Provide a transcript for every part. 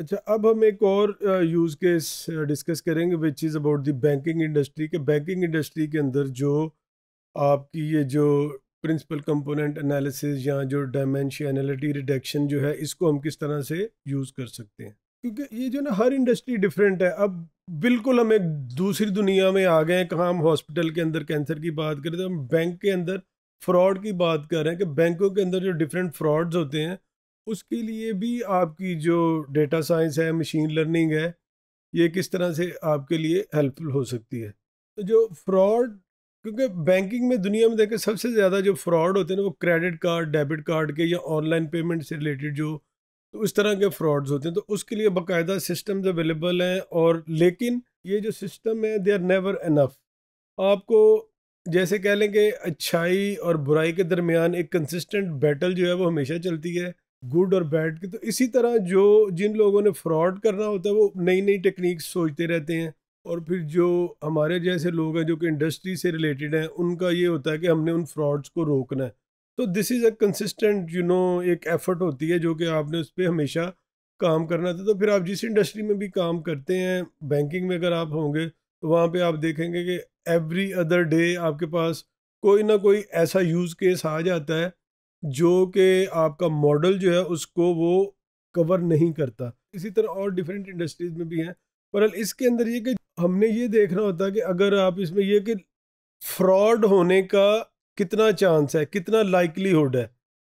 अच्छा अब हम एक और यूज़ केस डिस्कस करेंगे which is about the banking industry के बैंकिंग इंडस्ट्री के अंदर जो आपकी ये जो प्रिंसिपल कंपोनेंट एनालिसिस या जो डायमेंशनलिटी रिडक्शन जो है इसको हम किस तरह से यूज़ कर सकते हैं क्योंकि ये जो ना हर इंडस्ट्री डिफरेंट है अब बिल्कुल हम एक दूसरी दुनिया में आ गए हैं कहाँ हम हॉस्पिटल के अंदर कैंसर की बात करें तो हम बैंक के अंदर फ्रॉड की बात कर रहे हैं कि बैंकों के अंदर जो डिफरेंट फ्रॉड्स होते हैं उसके लिए भी आपकी जो डेटा साइंस है मशीन लर्निंग है ये किस तरह से आपके लिए हेल्पफुल हो सकती है तो जो फ्रॉड क्योंकि बैंकिंग में दुनिया में देखें सबसे ज़्यादा जो फ्रॉड होते हैं ना वो क्रेडिट कार्ड डेबिट कार्ड के या ऑनलाइन पेमेंट से रिलेटेड जो तो उस तरह के फ्रॉड्स होते हैं तो उसके लिए बाकायदा सिस्टम्स अवेलेबल हैं और लेकिन ये जो सिस्टम है दे आर नेवर इनफ आपको जैसे कह लें कि अच्छाई और बुराई के दरमियान एक कंसिस्टेंट बैटल जो है वो हमेशा चलती है गुड और बैड की तो इसी तरह जो जिन लोगों ने फ्रॉड करना होता है वो नई नई टेक्निक सोचते रहते हैं और फिर जो हमारे जैसे लोग हैं जो कि इंडस्ट्री से रिलेटेड हैं उनका ये होता है कि हमने उन फ्रॉड्स को रोकना है तो this is a consistent you know एक एफर्ट होती है जो कि आपने उस पर हमेशा काम करना था तो फिर आप जिस इंडस्ट्री में भी काम करते हैं बैंकिंग में अगर आप होंगे तो वहाँ पर आप देखेंगे कि एवरी अदर डे आपके पास कोई ना कोई ऐसा यूज़ केस आ जाता है जो कि आपका मॉडल जो है उसको वो कवर नहीं करता इसी तरह और डिफरेंट इंडस्ट्रीज में भी हैं पर इसके अंदर ये कि हमने ये देखना होता है कि अगर आप इसमें ये कि फ्रॉड होने का कितना चांस है कितना लाइकलीहुड है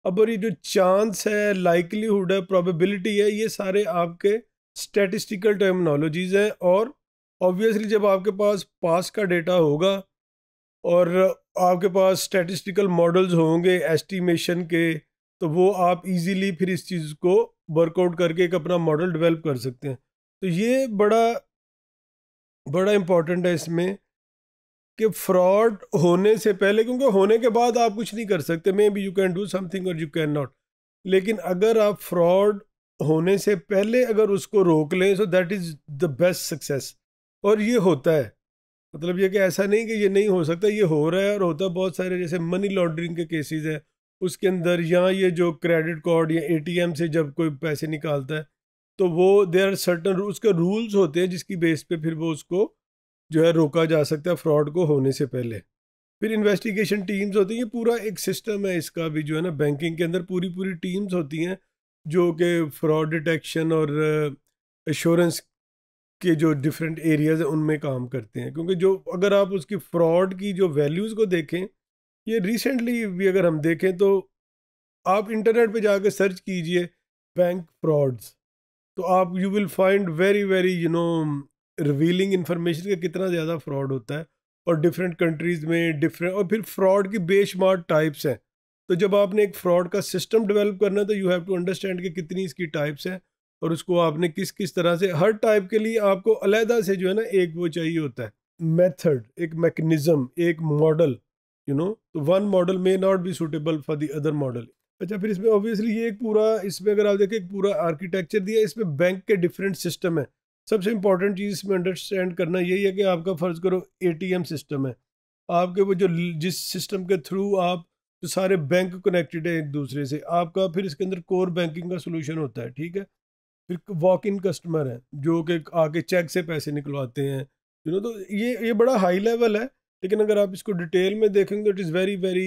अब और ये जो चांस है लाइकलीहुड है प्रोबेबिलिटी है ये सारे आपके स्टेटिस्टिकल टर्मिनोलॉजीज़ हैं और ऑब्वियसली जब आपके पास पास का डेटा होगा और आपके पास स्टैटिस्टिकल मॉडल्स होंगे एस्टिमेशन के तो वो आप इजीली फिर इस चीज़ को वर्कआउट करके एक अपना मॉडल डेवलप कर सकते हैं तो ये बड़ा बड़ा इम्पॉर्टेंट है इसमें कि फ्रॉड होने से पहले क्योंकि होने के बाद आप कुछ नहीं कर सकते maybe you can do something और यू कैन नॉट लेकिन अगर आप फ्रॉड होने से पहले अगर उसको रोक लें so that is the best success और ये होता है मतलब ये कि ऐसा नहीं कि ये नहीं हो सकता ये हो रहा है और होता बहुत सारे जैसे मनी लॉन्ड्रिंग के केसेस हैं उसके अंदर या ये जो क्रेडिट कार्ड या एटीएम से जब कोई पैसे निकालता है तो वो देर आर सर्टन उसके रूल्स होते हैं जिसकी बेस पे फिर वो उसको जो है रोका जा सकता है फ्रॉड को होने से पहले फिर इन्वेस्टिगेशन टीम्स होती हैं ये पूरा एक सिस्टम है इसका भी जो है ना बैंकिंग के अंदर पूरी पूरी टीम्स होती हैं जो कि फ्रॉड डिटेक्शन और एश्योरेंस uh, के जो डिफरेंट एरियाज हैं उनमें काम करते हैं क्योंकि जो अगर आप उसकी फ्रॉड की जो वैल्यूज़ को देखें ये रिसेंटली भी अगर हम देखें तो आप इंटरनेट पे जाकर सर्च कीजिए बैंक फ्रॉड्स तो आप you will find very very you know revealing information का कितना ज़्यादा फ्रॉड होता है और डिफरेंट कंट्रीज़ में डिफरेंट और फिर फ्रॉड की बेशुमार टाइप्स हैं तो जब आपने एक फ्रॉड का सिस्टम डेवलप करना है तो यू हैव टू अंडरस्टैंड कि कितनी इसकी टाइप्स हैं और उसको आपने किस किस तरह से हर टाइप के लिए आपको अलहदा से जो है ना एक वो चाहिए होता है मेथड एक मैकेनिज़्म एक मॉडल यू नो तो one model may not be suitable for the other model अच्छा फिर इसमें ऑब्वियसली ये एक पूरा इसमें अगर आप देखें एक पूरा आर्किटेक्चर दिया इसमें बैंक के डिफरेंट सिस्टम है सबसे इंपॉर्टेंट चीज़ इसमें अंडरस्टैंड करना यही है कि आपका फ़र्ज़ करो ए सिस्टम है आपके वो जो जिस सिस्टम के थ्रू आप तो सारे बैंक कनेक्टेड हैं एक दूसरे से आपका फिर इसके अंदर कोर बैंकिंग का सोल्यूशन होता है ठीक है फिर वॉक इन कस्टमर हैं जो कि आके चेक से पैसे निकलवाते हैं यू नो तो ये ये बड़ा हाई लेवल है लेकिन अगर आप इसको डिटेल में देखेंगे तो it is very very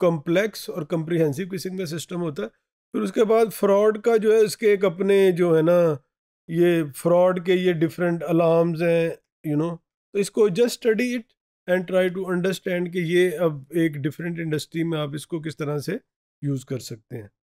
complex और कम्प्रीहेंसिव किस्म का सिस्टम होता है फिर उसके बाद फ्रॉड का जो है उसके एक अपने जो है ना ये फ्रॉड के ये डिफरेंट अलार्म्स हैं यू नो तो इसको just study it and try to understand कि ये अब एक डिफरेंट इंडस्ट्री में आप इसको किस तरह से यूज़ कर सकते हैं